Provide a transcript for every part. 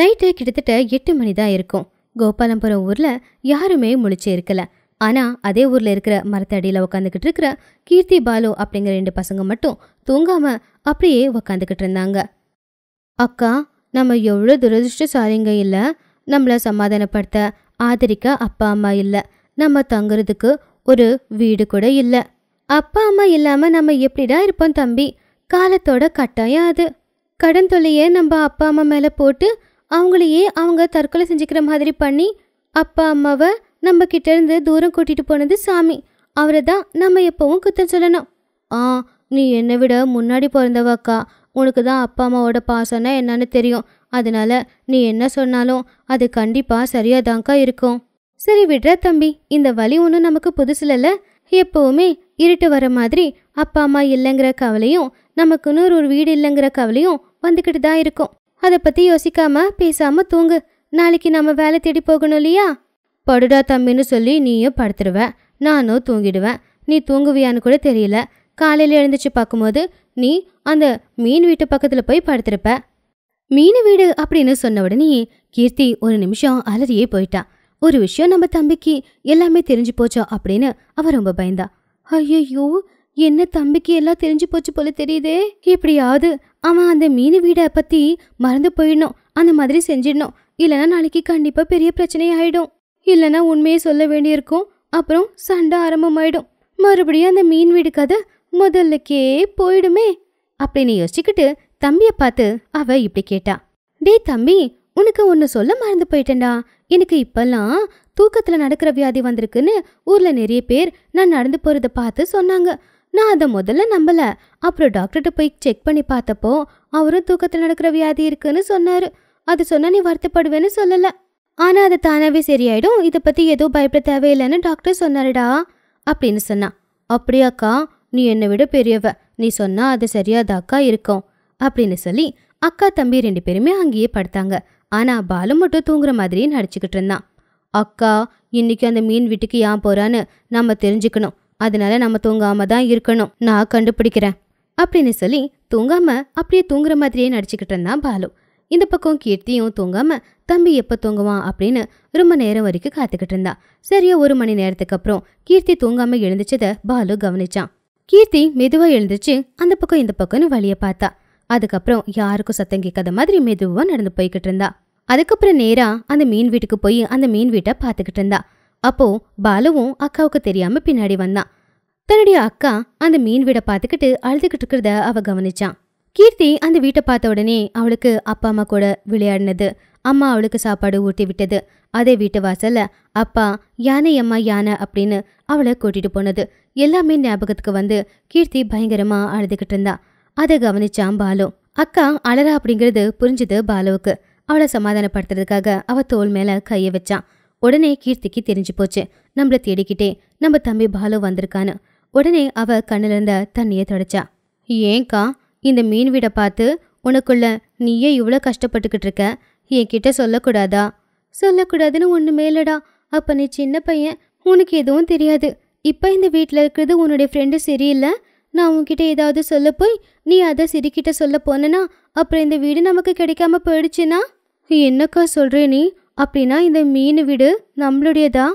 night கிட்டத்தட்ட எட்டு மணி தான் இருக்கும் கோபாலம்புரம் ஊரில் யாருமே முழிச்சே இருக்கல ஆனால் அதே ஊரில் இருக்கிற மரத்தடியில் உக்காந்துக்கிட்டு இருக்கிற கீர்த்தி பாலு அப்படிங்கிற ரெண்டு பசங்க மட்டும் தூங்காமல் அப்படியே உக்காந்துக்கிட்டு இருந்தாங்க அக்கா நம்ம எவ்வளோ துரதிருஷ்டசாலிங்க இல்லை நம்மளை சமாதானப்படுத்த ஆதரிக்க அப்பா அம்மா இல்லை நம்ம தங்குறதுக்கு ஒரு வீடு கூட இல்லை அப்பா அம்மா இல்லாமல் நம்ம எப்படிடா இருப்போம் தம்பி காலத்தோட கட்டாயம் அது கடன் தொல்லையை நம்ம அப்பா அம்மா மேலே போட்டு அவங்களையே அவங்க தற்கொலை செஞ்சுக்கிற மாதிரி பண்ணி அப்பா அம்மாவை நம்ம கிட்டேருந்து தூரம் கூட்டிகிட்டு போனது சாமி அவரை தான் நம்ம எப்போவும் குத்தம் சொல்லணும் ஆ நீ என்னை விட முன்னாடி பிறந்தவாக்கா உனக்கு தான் அப்பா அம்மாவோட பாசம்னா என்னன்னு தெரியும் அதனால நீ என்ன சொன்னாலும் அது கண்டிப்பாக சரியாக தாங்க்கா இருக்கும் சரி விடுற தம்பி இந்த வழி ஒன்றும் நமக்கு புதுசுலல்ல எப்போவுமே இருட்டு வர மாதிரி அப்பா அம்மா இல்லைங்கிற கவலையும் நமக்குன்னு ஒரு வீடு இல்லைங்கிற கவலையும் வந்துக்கிட்டு தான் இருக்கும் அதை பற்றி யோசிக்காம பேசாமல் தூங்கு நாளைக்கு நம்ம வேலை தேடி போகணும் இல்லையா படுடா தம்பின்னு சொல்லி நீயும் படுத்துருவ நானும் தூங்கிடுவேன் நீ தூங்குவியான்னு கூட தெரியல காலையில் எழுந்துச்சு பார்க்கும்போது நீ அந்த மீன் வீட்டு பக்கத்தில் போய் படுத்திருப்ப மீன் வீடு அப்படின்னு சொன்ன உடனே கீர்த்தி ஒரு நிமிஷம் அலறியே போயிட்டா ஒரு விஷயம் நம்ம தம்பிக்கு எல்லாமே தெரிஞ்சு போச்சோ அப்படின்னு அவ ரொம்ப பயந்தா ஐயோ என்ன தம்பிக்கு எல்லாம் தெரிஞ்சு போச்சு போல தெரியுதே எப்படியாவது அவன் அந்த மீன் வீடை பற்றி மறந்து போயிடணும் அந்த மாதிரி செஞ்சிடணும் இல்லைன்னா நாளைக்கு கண்டிப்பாக பெரிய பிரச்சனை ஆகிடும் இல்லைன்னா உண்மையை சொல்ல வேண்டியிருக்கும் அப்புறம் சண்டை ஆரம்பமாயிடும் மறுபடியும் அந்த மீன் வீடு கதை முதல்லுக்கே போயிடுமே அப்படின்னு யோசிச்சுக்கிட்டு தம்பியை பார்த்து அவ இப்படி கேட்டா டே தம்பி உனக்கு ஒன்று சொல்ல மறந்து போயிட்டேன்டா எனக்கு இப்பெல்லாம் தூக்கத்தில் நடக்கிற வியாதி வந்திருக்குன்னு ஊரில் நிறைய பேர் நான் நடந்து போகிறத பார்த்து சொன்னாங்க நான் அதை முதல்ல நம்பலை அப்புறம் டாக்டர்கிட்ட போய் செக் பண்ணி பார்த்தப்போ அவரும் தூக்கத்தில் நடக்கிற வியாதி இருக்குன்னு சொன்னார் அது சொன்னால் நீ வருத்தப்படுவேன்னு சொல்லலை ஆனால் அது தானாகவே சரியாயிடும் இதை பற்றி எதுவும் பயப்பட தேவையில்லைன்னு டாக்டர் சொன்னாருடா அப்படின்னு சொன்னான் அப்படியாக்கா நீ என்னை விட பெரியவ நீ சொன்னால் அது சரியாதாக்கா இருக்கும் அப்படின்னு சொல்லி அக்கா தம்பி ரெண்டு பேருமே அங்கேயே படுத்தாங்க ஆனால் பாலு மட்டும் தூங்குற மாதிரியே நடிச்சுக்கிட்டு இருந்தான் அக்கா இன்னைக்கு அந்த மீன் வீட்டுக்கு ஏன் போறான்னு நம்ம தெரிஞ்சுக்கணும் அதனால நம்ம தூங்காம தான் இருக்கணும் நான் கண்டுபிடிக்கிறேன் அப்படின்னு சொல்லி தூங்காம அப்படியே தூங்குற மாதிரியே நடிச்சுக்கிட்டு இருந்தான் பாலு இந்த பக்கம் கீர்த்தியும் தூங்காம தம்பி எப்போ தூங்குவான் அப்படின்னு ரொம்ப நேரம் வரைக்கும் காத்துக்கிட்டு இருந்தா சரியா ஒரு மணி நேரத்துக்கு அப்புறம் கீர்த்தி தூங்காம எழுந்துச்சதை பாலு கவனிச்சான் கீர்த்தி மெதுவா எழுந்துச்சு அந்த பக்கம் இந்த பக்கம்னு வழிய பார்த்தா அதுக்கப்புறம் யாருக்கும் சத்தம் கேட்காத மாதிரி மெதுவா நடந்து போய்கிட்டு இருந்தா அதுக்கப்புறம் நேரா அந்த மீன் வீட்டுக்கு போய் அந்த மீன் வீட்டை பார்த்துக்கிட்டு இருந்தா அப்போ பாலுவும் அக்காவுக்கு தெரியாம பின்னாடி வந்தான் தன்னுடைய அக்கா அந்த மீன் விட பாத்துக்கிட்டு அழுதுகிட்டு இருக்கிறத அவ கவனிச்சான் கீர்த்தி அந்த வீட்டை பார்த்த உடனே அவளுக்கு அப்பா அம்மா கூட விளையாடினது அம்மா அவளுக்கு சாப்பாடு ஊட்டி விட்டது அதே வீட்டு வாசல்ல அப்பா யானை அம்மா யானை அப்படின்னு அவளை கூட்டிட்டு போனது எல்லாமே ஞாபகத்துக்கு வந்து கீர்த்தி பயங்கரமா அழுதுகிட்டு இருந்தா அதை கவனிச்சான் பாலு அக்கா அழறா அப்படிங்கிறது புரிஞ்சுது பாலுவுக்கு அவளை சமாதானப்படுத்துறதுக்காக அவ தோல் மேல கைய வச்சான் உடனே கீர்த்திக்கு தெரிஞ்சு போச்சு நம்மள தேடிக்கிட்டே நம்ம தம்பி பாலு வந்திருக்கானு உடனே அவ கண்ணிலிருந்த இருந்த தண்ணியை தொடச்சா ஏன்க்கா இந்த மீன் வீடை பார்த்து உனக்குள்ள நீயே இவ்வளோ கஷ்டப்பட்டுக்கிட்டு இருக்க என்கிட்ட சொல்லக்கூடாதா சொல்லக்கூடாதுன்னு ஒன்று மேலடா அப்போ நீ சின்ன பையன் உனக்கு எதுவும் தெரியாது இப்போ இந்த வீட்டில் இருக்கிறது உன்னுடைய ஃப்ரெண்டு சரியில்லை நான் உன்கிட்ட ஏதாவது சொல்ல போய் நீ அதை சிரிக்கிட்ட சொல்ல போனனா அப்புறம் இந்த வீடு நமக்கு கிடைக்காம போயிடுச்சுன்னா என்னக்கா சொல்கிறே நீ அப்படின்னா இந்த மீன் வீடு நம்மளுடையதா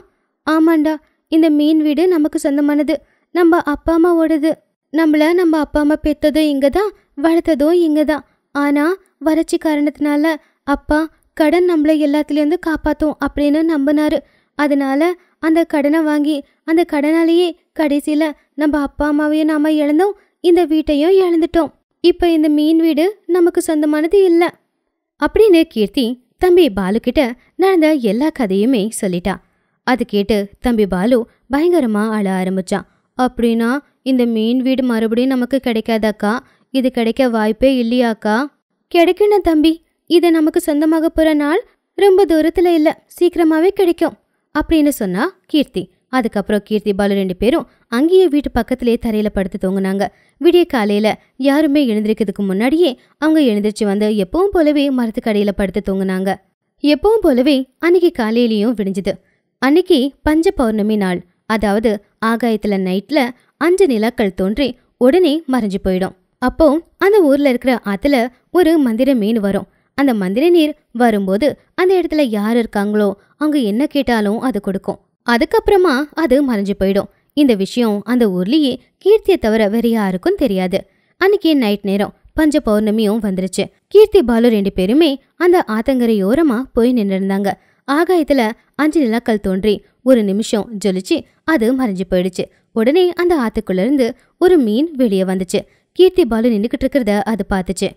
ஆமாண்டா இந்த மீன் வீடு நமக்கு சொந்தமானது நம்ம அப்பா அம்மாவோடது நம்மளை நம்ம அப்பா அம்மா பெற்றதும் இங்கே தான் வளர்த்ததும் இங்கே தான் ஆனால் வறட்சி காரணத்தினால அப்பா கடன் நம்மளை எல்லாத்துலேருந்து காப்பாற்றும் அப்படின்னு நம்பினார் அதனால் அந்த கடனை வாங்கி அந்த கடனாலேயே கடைசியில் நம்ம அப்பா அம்மாவையும் நாம் இழந்தோம் இந்த வீட்டையும் இழந்துட்டோம் இப்போ இந்த மீன் வீடு நமக்கு சொந்தமானது இல்லை அப்படின்னு கீர்த்தி தம்பி பாலுக்கிட்ட நடந்த எல்லா கதையுமே சொல்லிட்டா அது கேட்டு தம்பி பாலு பயங்கரமா அழ ஆரம்பிச்சான் அப்படின்னா இந்த மீன் வீடு மறுபடியும் நமக்கு கிடைக்காதாக்கா இது கிடைக்க வாய்ப்பே இல்லையாக்கா கிடைக்கணும் தம்பி இது நமக்கு சொந்தமாக போகிற நாள் ரொம்ப தூரத்தில் இல்லை சீக்கிரமாகவே கிடைக்கும் அப்படின்னு சொன்னா கீர்த்தி அதுக்கப்புறம் கீர்த்தி பாலு ரெண்டு பேரும் அங்கேயே வீட்டு பக்கத்திலே தரையில படுத்து தூங்கினாங்க விடிய காலையில யாருமே எழுந்திருக்கிறதுக்கு முன்னாடியே அவங்க எழுந்திரிச்சு வந்து எப்பவும் போலவே மரத்துக்கடையில படுத்து தூங்கினாங்க எப்பவும் போலவே அன்னைக்கு காலையிலையும் விடிஞ்சது அன்னைக்கு பஞ்ச பௌர்ணமி நாள் அதாவது ஆகாயத்துல நைட்ல அஞ்சு நிலாக்கள் தோன்றி உடனே மறைஞ்சு போயிடும் அப்போ அந்த ஊர்ல இருக்கிற ஆத்துல ஒரு மந்திர மீன் வரும் அந்த மந்திர நீர் வரும்போது அந்த இடத்துல யார் இருக்காங்களோ அவங்க என்ன கேட்டாலும் அது கொடுக்கும் அதுக்கப்புறமா அது மறைஞ்சு போயிடும் இந்த விஷயம் அந்த ஊர்லேயே கீர்த்தியை தவிர வேற யாருக்கும் தெரியாது அன்னைக்கு நைட் நேரம் பஞ்ச பௌர்ணமியும் வந்துருச்சு கீர்த்தி பாலு ரெண்டு பேருமே அந்த ஆத்தங்கரையோரமா போய் நின்றுருந்தாங்க ஆகாயத்துல அஞ்சு நிலக்கல் தோன்றி ஒரு நிமிஷம் ஜொலிச்சு அது மறைஞ்சு போயிடுச்சு உடனே அந்த ஆத்துக்குள்ள இருந்து ஒரு மீன் வெளியே வந்துச்சு கீர்த்தி பாலு நின்றுக்கிட்டு இருக்கிறத அது பார்த்துச்சு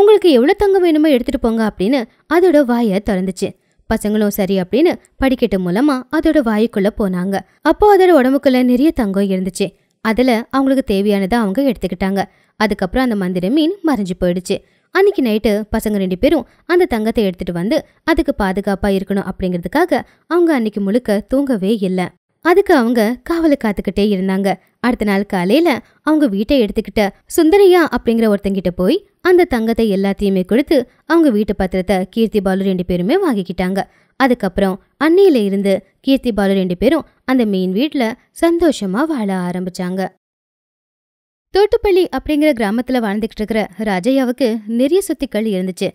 உங்களுக்கு எவ்வளவு தங்கம் வேணுமோ எடுத்துட்டு போங்க அப்படின்னு அதோட வாய திறந்துச்சு பசங்களும் சரி அப்படின்னு படிக்கட்டு மூலமா அதோட வாய்க்குள்ள போனாங்க அப்போ அதோட உடம்புக்குள்ள நிறைய தங்கம் இருந்துச்சு அதுல அவங்களுக்கு தேவையானதை அவங்க எடுத்துக்கிட்டாங்க அதுக்கப்புறம் அந்த மந்திர மீன் மறைஞ்சு போயிடுச்சு அன்னைக்கு நைட்டு பசங்க ரெண்டு பேரும் அந்த தங்கத்தை எடுத்துட்டு வந்து அதுக்கு பாதுகாப்பா இருக்கணும் அப்படிங்கிறதுக்காக அவங்க அன்னைக்கு முழுக்க தூங்கவே இல்லை அதுக்கு அவங்க காவலை காத்துக்கிட்டே இருந்தாங்க அடுத்த நாள் காலையில அவங்க வீட்டை எடுத்துக்கிட்ட சுந்தரையா அப்படிங்கிற ஒருத்தங்கிட்ட போய் அந்த தங்கத்தை எல்லாத்தையுமே கொடுத்து அவங்க வீட்டு பத்திரத்தை கீர்த்தி பாலு ரெண்டு பேருமே வாங்கிக்கிட்டாங்க அதுக்கப்புறம் அன்னையில இருந்து கீர்த்தி பாலு ரெண்டு பேரும் அந்த மெயின் வீட்டுல சந்தோஷமா வாழ ஆரம்பிச்சாங்க தோட்டுப்பள்ளி அப்படிங்கிற கிராமத்துல வாழ்ந்துகிட்டு இருக்கிற ராஜையாவுக்கு நிறைய சொத்துக்கள் இருந்துச்சு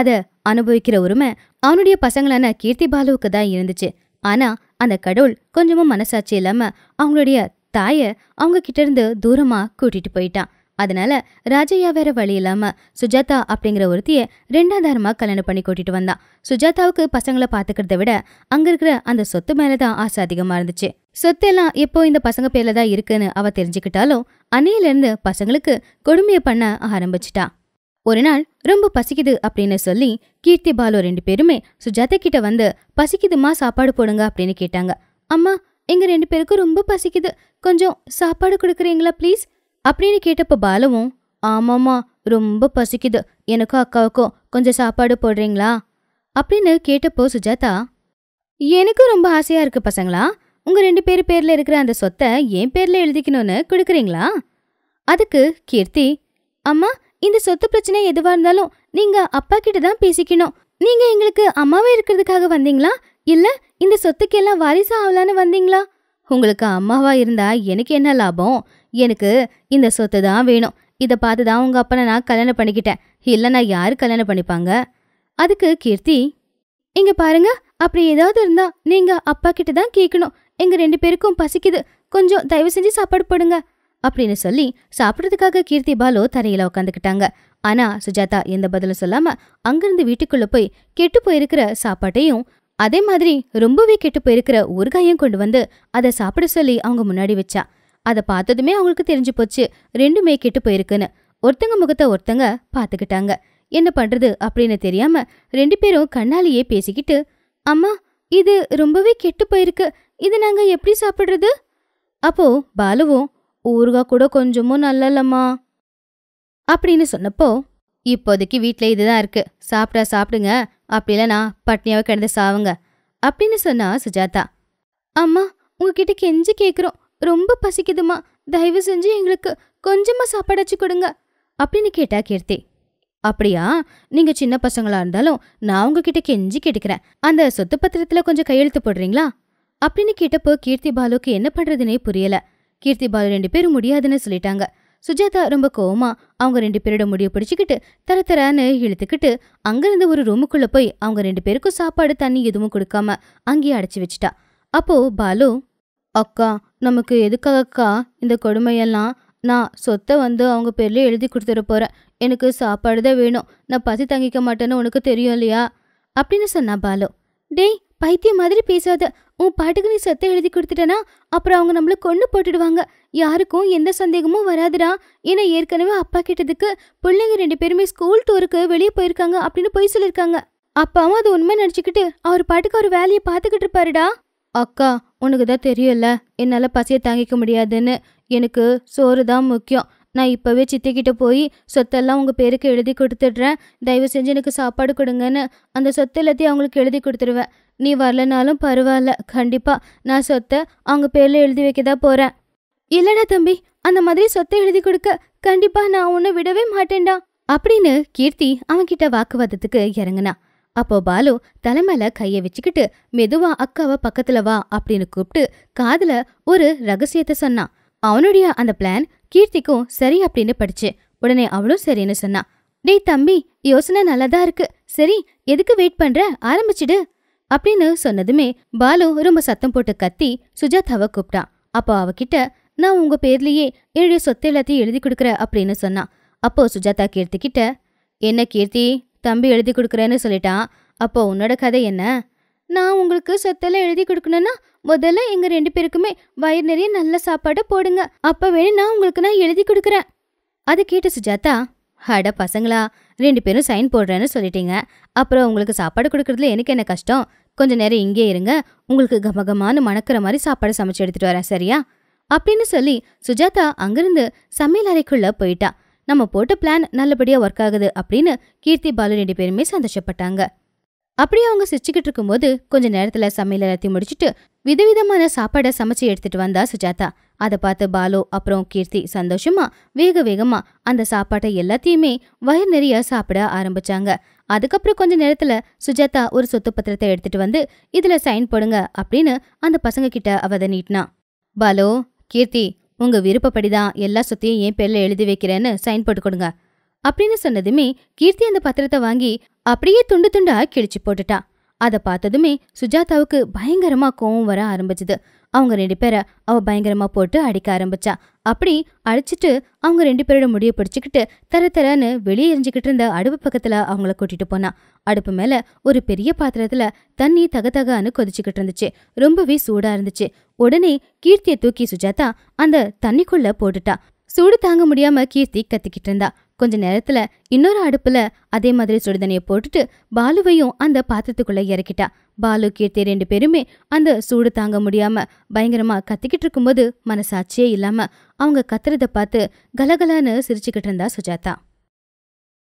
அத அனுபவிக்கிற உரிமை அவனுடைய பசங்களான கீர்த்தி பாலுவுக்கு தான் இருந்துச்சு ஆனா அந்த கடவுள் கொஞ்சமும் மனசாட்சி இல்லாம அவங்களுடைய தாயை அவங்க கிட்ட இருந்து தூரமாக கூட்டிட்டு போயிட்டான் அதனால ராஜையா வேற வழி இல்லாம சுஜாதா அப்படிங்கிற ஒருத்திய ரெண்டாதாரமா கல்யாணம் பண்ணி கூட்டிட்டு வந்தான் சுஜாதாவுக்கு பசங்களை பாத்துக்கிறத விட அங்க இருக்கிற அந்த சொத்து மேலதான் ஆசை அதிகமா இருந்துச்சு சொத்தெல்லாம் எப்போ இந்த பசங்க பேர்ல தான் இருக்குன்னு அவ தெரிஞ்சுக்கிட்டாலும் அன்னையில இருந்து பசங்களுக்கு கொடுமைய பண்ண ஆரம்பிச்சிட்டான் ஒரு நாள் ரொம்ப பசிக்குது அப்படின்னு சொல்லி கீர்த்தி பாலு ரெண்டு பேருமே சுஜாதா கிட்ட வந்து பசிக்குதுமா சாப்பாடு போடுங்க அப்படின்னு கேட்டாங்க அம்மா எங்கள் ரெண்டு பேருக்கும் ரொம்ப பசிக்குது கொஞ்சம் சாப்பாடு கொடுக்குறீங்களா ப்ளீஸ் அப்படின்னு கேட்டப்போ பாலவும் ஆமாம்மா ரொம்ப பசிக்குது எனக்கும் அக்காவுக்கும் கொஞ்சம் சாப்பாடு போடுறீங்களா அப்படின்னு கேட்டப்போ சுஜாதா எனக்கும் ரொம்ப ஆசையாக இருக்குது பசங்களா உங்கள் ரெண்டு பேர் பேரில் இருக்கிற அந்த சொத்தை என் பேரில் எழுதிக்கணும்னு கொடுக்குறீங்களா அதுக்கு கீர்த்தி அம்மா இந்த சொத்து பிரச்சனை எதுவாக இருந்தாலும் நீங்கள் அப்பா கிட்ட தான் பேசிக்கணும் நீங்கள் எங்களுக்கு அம்மாவே இருக்கிறதுக்காக வந்தீங்களா இல்ல இந்த சொத்துக்கெல்லாம் வாரிசா ஆகலான்னு வந்தீங்களா உங்களுக்கு அம்மாவா இருந்தா எனக்கு என்ன லாபம் எனக்கு இந்த சொத்து தான் வேணும் இதை பார்த்து தான் உங்க அப்பனை நான் கல்யாணம் பண்ணிக்கிட்டேன் இல்லைன்னா யாரு கல்யாணம் பண்ணிப்பாங்க அதுக்கு கீர்த்தி இங்க பாருங்க அப்படி ஏதாவது இருந்தா நீங்க அப்பா கிட்ட தான் கேட்கணும் எங்க ரெண்டு பேருக்கும் பசிக்குது கொஞ்சம் தயவு செஞ்சு சாப்பாடு போடுங்க அப்படின்னு சொல்லி சாப்பிட்றதுக்காக கீர்த்தி பாலு தரையில உட்காந்துக்கிட்டாங்க ஆனா சுஜாதா எந்த பதிலும் சொல்லாம அங்கிருந்து வீட்டுக்குள்ள போய் கெட்டு போயிருக்கிற சாப்பாட்டையும் அதே மாதிரி ரொம்பவே கெட்டு போயிருக்கிற ஊறுகாயும் கொண்டு வந்து அதை சாப்பிட சொல்லி அவங்க முன்னாடி வச்சா அதை பார்த்ததுமே அவங்களுக்கு தெரிஞ்சு போச்சு ரெண்டுமே கெட்டு போயிருக்குன்னு ஒருத்தங்க முகத்தை ஒருத்தங்க பார்த்துக்கிட்டாங்க என்ன பண்றது அப்படின்னு தெரியாம ரெண்டு பேரும் கண்ணாலேயே பேசிக்கிட்டு அம்மா இது ரொம்பவே கெட்டு போயிருக்கு இது நாங்க எப்படி சாப்பிடுறது அப்போ பாலுவும் ஊறுகாய் கூட கொஞ்சமும் நல்லல்லம்மா அப்படின்னு சொன்னப்போ இப்போதைக்கு வீட்டில் இதுதான் இருக்கு சாப்பிட்டா சாப்பிடுங்க அப்படி இல்லைனா பட்னியாவை கிடந்து சாவுங்க அப்படின்னு சொன்னா சுஜாதா அம்மா உங்ககிட்ட கெஞ்சி கேட்குறோம் ரொம்ப பசிக்குதுமா தயவு செஞ்சு எங்களுக்கு கொஞ்சமாக சாப்பாடாச்சு கொடுங்க அப்படின்னு கேட்டா கீர்த்தி அப்படியா நீங்கள் சின்ன பசங்களா இருந்தாலும் நான் உங்ககிட்ட கெஞ்சி கேட்டுக்கிறேன் அந்த சொத்து பத்திரத்தில் கொஞ்சம் கையெழுத்து போடுறீங்களா அப்படின்னு கேட்டப்போ கீர்த்தி பாலுக்கு என்ன பண்ணுறதுனே புரியல கீர்த்தி பாலு ரெண்டு பேரும் முடியாதுன்னு சொல்லிட்டாங்க சுஜாதா ரொம்ப கோவமா அவங்க ரெண்டு பேரோட முடிய பிடிச்சிக்கிட்டு தர தரான்னு இழுத்துக்கிட்டு அங்கிருந்து ஒரு ரூமுக்குள்ள போய் அவங்க ரெண்டு பேருக்கும் சாப்பாடு தண்ணி எதுவும் கொடுக்காம அங்கேயே அடைச்சி வச்சிட்டா அப்போ பாலு அக்கா நமக்கு எதுக்காகக்கா இந்த கொடுமையெல்லாம் நான் சொத்தை வந்து அவங்க பேர்ல எழுதி கொடுத்துட போறேன் எனக்கு சாப்பாடு தான் வேணும் நான் பசி தங்கிக்க மாட்டேன்னு உனக்கு தெரியும் இல்லையா அப்படின்னு சொன்னா பாலு டேய் பைத்தியம் மாதிரி பேசாத உன் பாட்டுக்கு நீ சொத்தை எழுதி கொடுத்துட்டேன்னா அப்புறம் அவங்க நம்மள கொண்டு போட்டுடுவாங்க யாருக்கும் எந்த சந்தேகமும் வராதுடா ஏன்னா ஏற்கனவே அப்பா கேட்டதுக்கு பிள்ளைங்க ரெண்டு பேருமே ஸ்கூல் டூருக்கு வெளியே போயிருக்காங்க அப்படின்னு போய் சொல்லியிருக்காங்க அப்பாவும் அது உண்மை நினச்சிக்கிட்டு அவர் பாட்டுக்கு அவர் வேலையை பார்த்துக்கிட்டு இருப்பாருடா அக்கா உனக்கு தான் தெரியும்ல என்னால் பசியை தாங்கிக்க முடியாதுன்னு எனக்கு சோறு தான் முக்கியம் நான் இப்போவே சித்திக்கிட்ட போய் சொத்தெல்லாம் உங்கள் பேருக்கு எழுதி கொடுத்துட்றேன் தயவு செஞ்சு எனக்கு சாப்பாடு கொடுங்கன்னு அந்த சொத்து எல்லாத்தையும் அவங்களுக்கு எழுதி கொடுத்துருவேன் நீ வரலனாலும் பரவாயில்ல கண்டிப்பாக நான் சொத்தை அவங்க பேரில் எழுதி வைக்க தான் போகிறேன் இல்லடா தம்பி அந்த மாதிரி சொத்தை எழுதி கொடுக்க கண்டிப்பா நான் உன்னை விடவே மாட்டேன்டா அப்படின்னு கீர்த்தி அவன்கிட்ட வாக்குவாதத்துக்கு இறங்குனா அப்போ பாலு தலைமையில கைய வச்சுக்கிட்டு மெதுவா அக்காவை பக்கத்துல வா அப்படின்னு கூப்பிட்டு காதுல ஒரு ரகசியத்தை சொன்னான் அவனுடைய அந்த பிளான் கீர்த்திக்கும் சரி அப்படின்னு படிச்சு உடனே அவளும் சரின்னு சொன்னான் டேய் தம்பி யோசனை நல்லாதான் இருக்கு சரி எதுக்கு வெயிட் பண்ற ஆரம்பிச்சிடு அப்படின்னு சொன்னதுமே பாலு ரொம்ப சத்தம் போட்டு கத்தி சுஜாதாவை கூப்பிட்டான் அப்போ அவகிட்ட நான் உங்க பேர்லயே என்னுடைய சொத்து எல்லாத்தையும் எழுதி கொடுக்குறேன் அப்படின்னு சொன்னான் அப்போ சுஜாதா கீர்த்தி கிட்ட என்ன கீர்த்தி தம்பி எழுதி கொடுக்குறேன்னு சொல்லிட்டான் அப்போ உன்னோட கதை என்ன நான் உங்களுக்கு சொத்தெல்லாம் எழுதி கொடுக்கணும்னா முதல்ல எங்க ரெண்டு பேருக்குமே வயிறு நிறைய நல்ல சாப்பாடை போடுங்க அப்போ வேணும் நான் உங்களுக்கு நான் எழுதி கொடுக்குறேன் அது கேட்டு சுஜாதா அட பசங்களா ரெண்டு பேரும் சைன் போடுறேன்னு சொல்லிட்டீங்க அப்புறம் உங்களுக்கு சாப்பாடு கொடுக்குறதுல எனக்கு என்ன கஷ்டம் கொஞ்ச நேரம் இங்கே இருங்க உங்களுக்கு கமகமானு மணக்கிற மாதிரி சாப்பாடு சமைச்சு எடுத்துகிட்டு வரேன் சரியா அப்படின்னு சொல்லி சுஜாதா அங்கிருந்து சமையல் அறைக்குள்ள போயிட்டா நம்ம போட்ட பிளான் நல்லபடியா ஒர்க் ஆகுது அப்படின்னு கீர்த்தி பாலு ரெண்டு பேருமே சந்தோஷப்பட்டாங்க அப்படியே அவங்க சிரிச்சுக்கிட்டு இருக்கும்போது கொஞ்ச நேரத்துல சமையல் எல்லாத்தையும் முடிச்சுட்டு விதவிதமான சாப்பாடை சமைச்சு எடுத்துட்டு வந்தா சுஜாதா அதை பார்த்து பாலு அப்புறம் கீர்த்தி சந்தோஷமா வேக வேகமா அந்த சாப்பாட்டை எல்லாத்தையுமே வயிறு நிறைய சாப்பிட ஆரம்பிச்சாங்க அதுக்கப்புறம் கொஞ்ச நேரத்துல சுஜாதா ஒரு சொத்து பத்திரத்தை எடுத்துட்டு வந்து இதுல சைன் போடுங்க அப்படின்னு அந்த பசங்க கிட்ட அவத நீட்டினா பாலு கீர்த்தி உங்க விருப்பப்படிதான் எல்லா சொத்தையும் என் பேர்ல எழுதி வைக்கிறேன்னு சைன் போட்டு கொடுங்க அப்படின்னு சொன்னதுமே கீர்த்தி அந்த பத்திரத்தை வாங்கி அப்படியே துண்டு துண்டா கிழிச்சு போட்டுட்டான் அதை பார்த்ததுமே சுஜாதாவுக்கு பயங்கரமா கோவம் வர ஆரம்பிச்சது அவங்க ரெண்டு பேரை அவள் பயங்கரமாக போட்டு அடிக்க ஆரம்பிச்சா அப்படி அடிச்சிட்டு அவங்க ரெண்டு பேரோட முடிய பிடிச்சிக்கிட்டு தர தரன்னு வெளியே எரிஞ்சுக்கிட்டு இருந்த அடுப்பு பக்கத்தில் அவங்கள கூட்டிகிட்டு போனான் அடுப்பு மேலே ஒரு பெரிய பாத்திரத்தில் தண்ணி தகதகான்னு கொதிச்சுக்கிட்டு இருந்துச்சு ரொம்பவே சூடாக இருந்துச்சு உடனே கீர்த்தியை தூக்கி சுஜாதா அந்த தண்ணிக்குள்ளே போட்டுட்டா சூடு தாங்க முடியாம கீர்த்தி கத்திக்கிட்டு இருந்தா கொஞ்ச நேரத்துல இன்னொரு அடுப்புல அதே மாதிரி சுடுதண்ணியை போட்டுட்டு பாலுவையும் அந்த பாத்திரத்துக்குள்ள இறக்கிட்டா பாலு கீர்த்தி ரெண்டு பேருமே அந்த சூடு தாங்க முடியாம பயங்கரமா கத்திக்கிட்டு இருக்கும்போது மனசாட்சியே இல்லாம அவங்க கத்துறத பார்த்து கலகலான்னு சிரிச்சுக்கிட்டு இருந்தா சுஜாதா